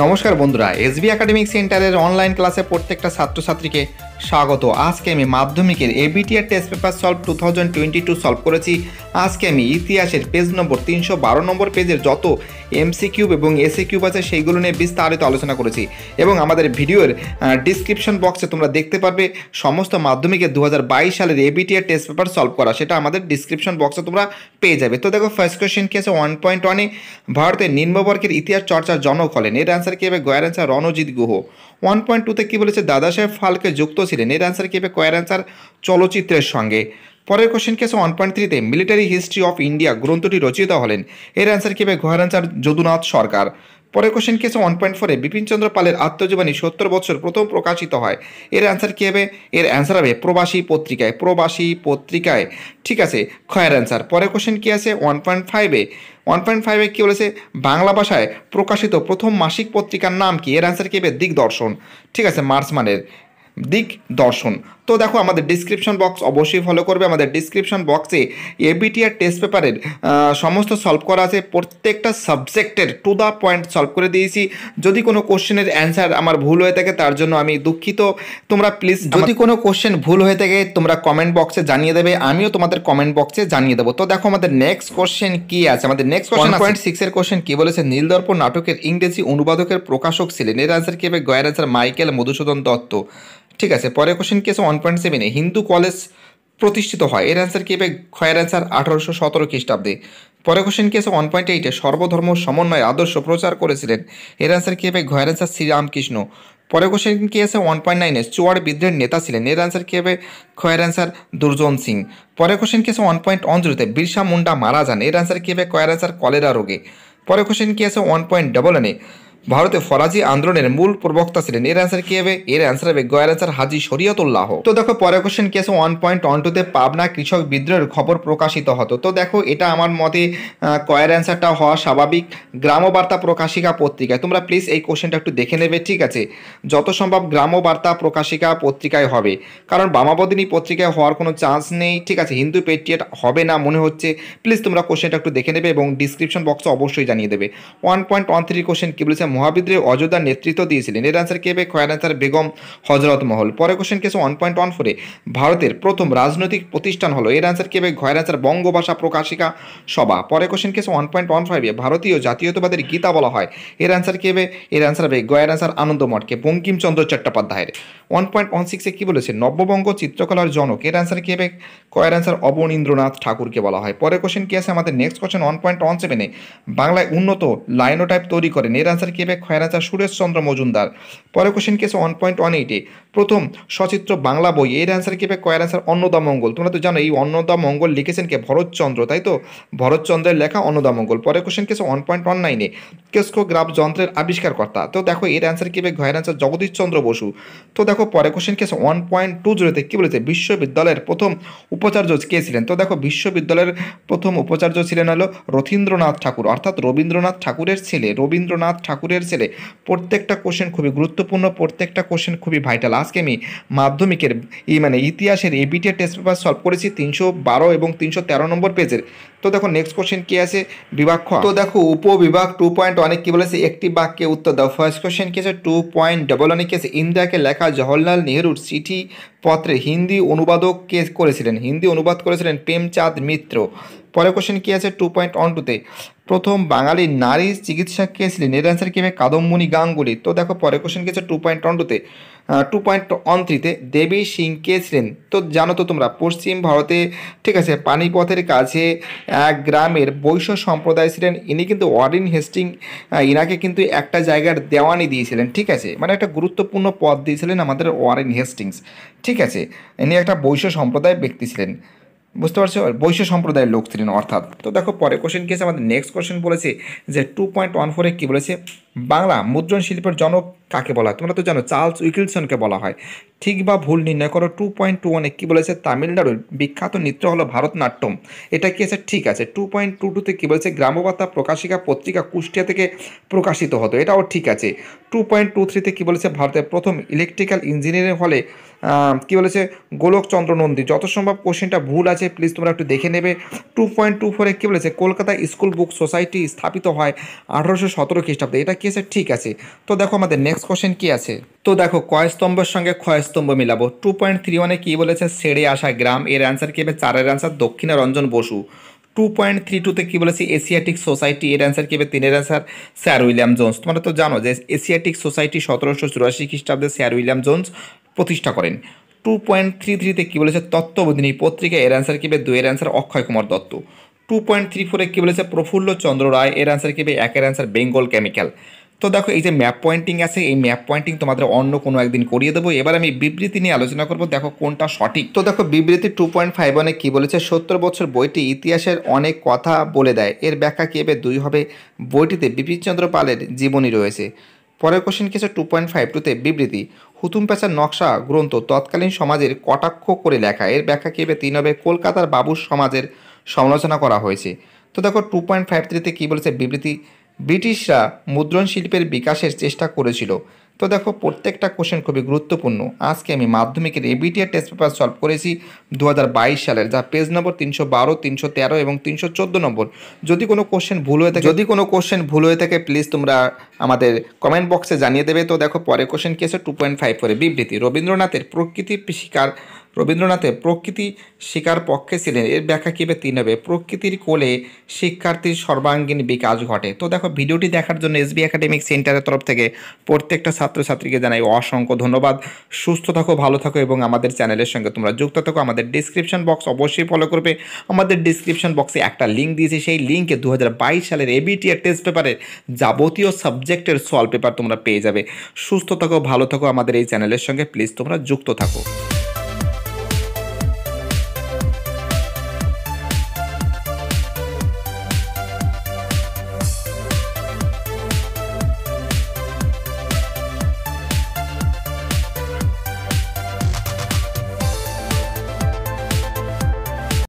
নমস্কার বন্ধুরা SB academic সেন্টারের অনলাইন ক্লাসে প্রত্যেকটা ছাত্রছাত্রীকে স্বাগত আজকে আমি মাধ্যমিকের ABTR test paper solve two thousand twenty two solve করেছি আজকে আমি ইতিহাসের পেজ নম্বর তিনশো বারো নম্বর পেজের যত এমসি কিউব এবং এসি কিউব আছে সেইগুলো নিয়ে বিস্তারিত আলোচনা করেছি এবং আমাদের ভিডিওর ডিসক্রিপশন বক্সে তোমরা দেখতে পারবে সমস্ত মাধ্যমিকের দু হাজার বাইশ সালের এবিটিআর টেস্ট পেপার সলভ করা সেটা আমাদের ডিসক্রিপশন বক্সে তোমরা পেয়ে যাবে তো দেখো ফার্স্ট কোয়েশ্চেন কি আছে ওয়ান পয়েন্ট ওয়ানে ভারতের নিম্নবর্গের ইতিহাস চর্চার জনক হলেন এর অ্যান্সার কী হবে গয়ের answer Ranajit Guha one point টুতে কী বলেছে দাদা সাহেব ফালকে যুক্ত ছিলেন এর অ্যান্সার কেবে হবে কয়ের অ্যান্সার চলচ্চিত্রের সঙ্গে পরের কোশ্চেন কেস ওয়ান পয়েন্ট থ্রিতে মিলিটারি হিস্ট্রি অফ ইন্ডিয়া গ্রন্থটি রচিত হলেন এর অ্যান্সার কেবে হবে ঘয়ের অ্যান্সার যদুনাথ সরকার পরের কোশ্চেন কেস ওয়ান পয়েন্ট ফোরে বিপিনচন্দ্র পালের আত্মজীবনী সত্তর বছর প্রথম প্রকাশিত হয় এর অ্যান্সার কী হবে এর অ্যান্সার হবে প্রবাসী পত্রিকায় প্রবাসী পত্রিকায় ঠিক আছে খয়ের অ্যান্সার পরের কোশ্চেন কী আছে ওয়ান পয়েন্ট ফাইভে ওয়ান পয়েন্ট ফাইভে কী বলেছে বাংলা ভাষায় প্রকাশিত প্রথম মাসিক পত্রিকার নাম কি এর অ্যান্সার কী হবে দিগদর্শন ঠিক আছে মার্চ মানের দিক দর্শন তো দেখো আমাদের ডিসক্রিপশন বক্স অবশ্যই ফলো করবে আমাদের ডিসক্রিপশন বক্সে এবিটিআর টেস্ট পেপারের সমস্ত সলভ করা আছে প্রত্যেকটা সাবজেক্টের টু দ্য পয়েন্ট সলভ করে দিয়েছি যদি কোনো কোশ্চেনের অ্যান্সার আমার ভুল হয়ে থাকে তার জন্য আমি দুঃখিত তোমরা প্লিজ যদি কোনো কোশ্চেন ভুল হয়ে থাকে তোমরা কমেন্ট বক্সে জানিয়ে দেবে আমিও তোমাদের কমেন্ট বক্সে জানিয়ে দেবো তো দেখো আমাদের নেক্সট কোশ্চেন কি আছে আমাদের নেক্সট কোশ্চেন পয়েন্ট সিক্সের কোশ্চেন কি বলেছে নীলদর্প নাটকের ইংরেজি অনুবাদকের প্রকাশক ছিলেন এর অ্যান্সার কি হবে গয়ের অ্যান্সার মাইকেল মধুসূদন দত্ত ঠিক আছে পরের কোশ্চেন কি আছে ওয়ান পয়েন্ট সেভেনে হিন্দু কলেজ প্রতিষ্ঠিত হয় এর অ্যান্সার কি খয়ের অ্যান্সার আঠারোশো সতেরো খ্রিস্টাব্দে পরের কোশ্চেন কি আছে ওয়ান পয়েন্ট এইটে সর্বধর্ম সমন্বয় আদর্শ প্রচার করেছিলেন এর অ্যান্সার কি হবে ঘয়ের অ্যান্সার শ্রীরামকৃষ্ণ পরের কোশ্চেন কি আছে ওয়ান পয়েন্ট নাইনে চুয়ার বিদ্রোহের নেতা ছিলেন এর অ্যান্সার কি হবে খয়ের অ্যান্সার দুর্জন সিং পরের কোশ্চেন কি আছে ওয়ান পয়েন্ট অঞ্জুরিতে বিরসা মুন্ডা মারা যান এর অ্যান্সার কি হবে কয়ের অ্যান্সার কলেরা রোগে পরের কোশ্চেন কি আছে ওয়ান পয়েন্ট ডবল এনে ভারতে ফরাজি আন্দোলনের মূল প্রবক্তা ছিলেন এর অ্যান্সার কি হবে এর অ্যান্সার হবে গয়ের অ্যান্সার হাজি শরিয়তুল্লাহ তো দেখো পরের কোশ্চেন কি আছে ওয়ান পয়েন্ট ওয়ান টুতে পাবনা কৃষক বিদ্রোহের খবর প্রকাশিত হতো তো দেখো এটা আমার মতে কয়ের অ্যান্সারটা হওয়া স্বাভাবিক গ্রামবার্তা প্রকাশিকা পত্রিকায় তোমরা প্লিজ এই কোশ্চেনটা একটু দেখে নেবে ঠিক আছে যত সম্ভব গ্রামবার্তা প্রকাশিকা পত্রিকায় হবে কারণ বামাবদিনী পত্রিকায় হওয়ার কোনো চান্স নেই ঠিক আছে হিন্দু পেট্রিয়েট হবে না মনে হচ্ছে প্লিজ তোমরা কোশ্চেনটা একটু দেখে নেবে এবং ডিসক্রিপশন বক্সে অবশ্যই জানিয়ে দেবে one point one three question কি বলেছে মহাবিদ্রে অযোধ্যা নেতৃত্ব দিয়েছিলেন এর অ্যান্সার কে হবে খয়ের অ্যান্সার বেগম হজরত মহল পরে question case one point one ফোরে ভারতের প্রথম রাজনৈতিক প্রতিষ্ঠান হলো এর অ্যান্সার কে বে ঘয়ের অ্যান্সার বঙ্গভাষা প্রকাশিকা সভা পরে question case one point one ফাইভে ভারতীয় জাতীয়তাবাদের গীতা বলা হয় এর অ্যান্সার কে এর অ্যান্সার হবে গয়ের অ্যান্সার আনন্দমঠকে বঙ্কিমচন্দ্র চট্টোপাধ্যায়ের ওয়ান পয়েন্ট ওয়ান সিক্সে কী বলেছে নব্যবঙ্গ চিত্রকলার জনক এর অ্যান্সার কে বে কয়ের অ্যান্সার অবনীন্দ্রনাথ ঠাকুরকে বলা হয় পরে কোশ্চেন কে আছে আমাদের next question one point one সেভেনে বাংলায় উন্নত লাইনোটাইপ তৈরি করেন এর অ্যান্সার কে দিবে খয়রাচা সুরেশচন্দ্র মজুমদার পরে question case one point one এইটে প্রথম সচিত্র বাংলা বই এর অ্যান্সার কেবে কয়ের অ্যান্সার অন্নদা মঙ্গল তোমরা তো জানো এই অন্নদা মঙ্গল লিখেছেন কে ভরতচন্দ্র তাই তো ভরতচন্দ্রের লেখা অন্নদা মঙ্গল পরে question case one point one নাইনে কেসকো গ্রাফ যন্ত্রের আবিষ্কার কর্তা তো দেখো এর অ্যান্সার কেবে ঘয়ের অ্যান্সার জগদীশচন্দ্র বসু তো দেখো পরে question case one point two জিরোতে কী বলেছে বিশ্ববিদ্যালয়ের প্রথম উপাচার্য কে ছিলেন তো দেখো বিশ্ববিদ্যালয়ের প্রথম উপাচার্য ছিলেন হলো রথীন্দ্রনাথ ঠাকুর অর্থাৎ রবীন্দ্রনাথ ঠাকুরের ছেলে রবীন্দ্রনাথ ঠাকুরের ছেলে প্রত্যেকটা কোশ্চেন খুবই গুরুত্বপূর্ণ প্রত্যেকটা কোশ্চেন খুবই ভাইটাল আজকে আমি মাধ্যমিকের এই মানে ইতিহাসের এবিটিএ টেস্ট পেপার সলভ করেছি তিনশো বারো এবং তিনশো তেরো নম্বর পেজের তো দেখো নেক্সট কোশ্চেন কী আছে বিভাগ তো দেখো উপবিভাগ টু পয়েন্ট অনেক কী বলেছে একটি বাক্যে উত্তর দাও ফার্স্ট কোশ্চেন কী আছে টু পয়েন্ট ডবল অনেক কী আছে ইন্দিরাকে লেখা জওহরলাল নেহরুর চিঠি পত্রে হিন্দি অনুবাদক কে করেছিলেন হিন্দি অনুবাদ করেছিলেন প্রেমচাঁদ মিত্র পরের কোশ্চেন কী আছে টু পয়েন্ট অন টুতে প্রথম বাঙালি নারী চিকিৎসা কে ছিলেন এর অ্যান্সার কী হবে কাদম্বনি গাঙ্গুলি তো দেখো পরে কোশ্চেন গেছে টু পয়েন্ট ওয়ান টুতে টু পয়েন্ট ওয়ান থ্রিতে দেবী সিং কে ছিলেন তো জানো তো তোমরা পশ্চিম ভারতে ঠিক আছে পানিপথের কাছে এক গ্রামের বৈশ্য সম্প্রদায় ছিলেন ইনি কিন্তু ওয়ারিন হেস্টিং ইনাকে কিন্তু একটা জায়গার দেওয়ানি দিয়েছিলেন ঠিক আছে মানে একটা গুরুত্বপূর্ণ পদ দিয়েছিলেন আমাদের ওয়ারিন হেস্টিংস ঠিক আছে ইনি একটা বৈশ্য সম্প্রদায়ের ব্যক্তি ছিলেন বুঝতে পারছো বৈশ্য সম্প্রদায়ের লোক ছিলেন অর্থাৎ তো দেখো পরে কোশ্চেন কি আছে আমাদের নেক্সট কোশ্চেন বলেছে যে টু পয়েন্ট ওয়ান ফোরে কী বলেছে বাংলা মুদ্রণ শিল্পের জনক কাকে বলা হয় তোমরা তো জানো চার্লস উইকিলসনকে বলা হয় ঠিক বা ভুল নির্ণয় করো টু পয়েন্ট টু ওয়ানে কী বলেছে তামিলনাড়ুর বিখ্যাত নৃত্য হলো ভারতনাট্যম এটা কি আছে ঠিক আছে টু পয়েন্ট টু টুতে কী বলেছে গ্রামবার্তা প্রকাশিকা পত্রিকা কুষ্টিয়া থেকে প্রকাশিত হতো এটাও ঠিক আছে টু পয়েন্ট টু থ্রিতে কী বলেছে ভারতের প্রথম ইলেকট্রিক্যাল ইঞ্জিনিয়ারিং হলে কী বলেছে গোলকচন্দ্র নন্দী যত সম্ভব কোশ্চেনটা ভুল আছে প্লিজ তোমরা একটু দেখে নেবে টু পয়েন্ট টু ফোরে কী বলেছে কলকাতা স্কুল বুক সোসাইটি স্থাপিত হয় আঠারোশো সতেরো খ্রিস্টাব্দে এটা কী আছে ঠিক আছে তো দেখো আমাদের নেক্সট কোশ্চেন কী আছে তো দেখো কয়স্তম্ভের সঙ্গে ক্ষয়স্তম্ভ মিলাবো টু পয়েন্ট থ্রি ওয়ানে কী বলেছে সেরে আসা গ্রাম এর অ্যান্সার কী হবে চারের answer Dakshina Ranjan Basu two point three টুতে কী বলেছি এশিয়াটিক সোসাইটি এর অ্যান্সার কী হবে তিনের অ্যান্সার স্যার উইলিয়াম জোন্স তোমরা তো জানো যে এশিয়াটিক সোসাইটি সতেরোশো চুরাশি খ্রিস্টাব্দে স্যার উইলিয়াম জোন্স প্রতিষ্ঠা করেন টু পয়েন্ট থ্রি থ্রিতে কী বলেছে তত্ত্ববোধিনী পত্রিকা এর অ্যান্সার কী হবে দুয়ের answer Akshay Kumar Dutta two point three ফোরে কী বলেছে প্রফুল্ল চন্দ্র রায় এর অ্যান্সার কী হবে একের অ্যান্সার বেঙ্গল কেমিক্যাল তো দেখো এই যে ম্যাপ পয়েন্টিং আছে এই ম্যাপ পয়েন্টিং তোমাদের অন্য কোনো একদিন করিয়ে দেবো এবার আমি বিবৃতি নিয়ে আলোচনা করব দেখো কোনটা সঠিক তো দেখো বিবৃতি টু পয়েন্ট ফাইভ অনেক কী বলেছে সত্তর বছর বইটি ইতিহাসের অনেক কথা বলে দেয় এর ব্যাখ্যা কী হবে দুই হবে বইটিতে বিপিনচন্দ্র পালের জীবনী রয়েছে পরের কোশ্চেন আছে টু পয়েন্ট ফাইভ টুতে বিবৃতি হুতুম পেঁচার নকশা গ্রন্থ তৎকালীন সমাজের কটাক্ষ করে লেখা এর ব্যাখ্যা কী হবে তিন হবে কলকাতার বাবুর সমাজের সমালোচনা করা হয়েছে তো দেখো টু পয়েন্ট ফাইভ থ্রিতে কী বলেছে বিবৃতি ব্রিটিশরা মুদ্রণ শিল্পের বিকাশের চেষ্টা করেছিল তো দেখো প্রত্যেকটা কোশ্চেন খুবই গুরুত্বপূর্ণ আজকে আমি মাধ্যমিকের এবিটিআর টেস্ট পেপার সলভ করেছি দু সালের যা পেজ নম্বর তিনশো বারো তিনশো তেরো এবং তিনশো চোদ্দো নম্বর যদি কোনো কোশ্চেন ভুল হয়ে থাকে যদি কোনো কোশ্চেন ভুল হয়ে থাকে প্লিজ তোমরা আমাদের কমেন্ট বক্সে জানিয়ে দেবে তো দেখো পরে কোশ্চেন কি আছে টু পয়েন্ট ফাইভ ফোরে বিবৃতি রবীন্দ্রনাথের প্রকৃতি শিকার রবীন্দ্রনাথের প্রকৃতি শিকার পক্ষে ছিলেন এর ব্যাখ্যা কীভাবে তিন হবে প্রকৃতির কোলে শিক্ষার্থীর সর্বাঙ্গীন বিকাশ ঘটে তো দেখো ভিডিওটি দেখার জন্য এসবি একাডেমিক সেন্টারের তরফ থেকে প্রত্যেকটা ছাত্রছাত্রীকে জানাই অসংখ্য ধন্যবাদ সুস্থ থাকো ভালো থাকো এবং আমাদের চ্যানেলের সঙ্গে তোমরা যুক্ত থাকো আমাদের ডিসক্রিপশন বক্স অবশ্যই ফলো করবে আমাদের ডিসক্রিপশন বক্সে একটা লিঙ্ক দিয়েছি সেই লিঙ্কে দু সালের এবিটিআর টেস্ট পেপারের যাবতীয় সাবজেক্টের সলভ পেপার তোমরা পেয়ে যাবে সুস্থ থাকো ভালো থাকো আমাদের এই চ্যানেলের সঙ্গে প্লিজ তোমরা যুক্ত থাকো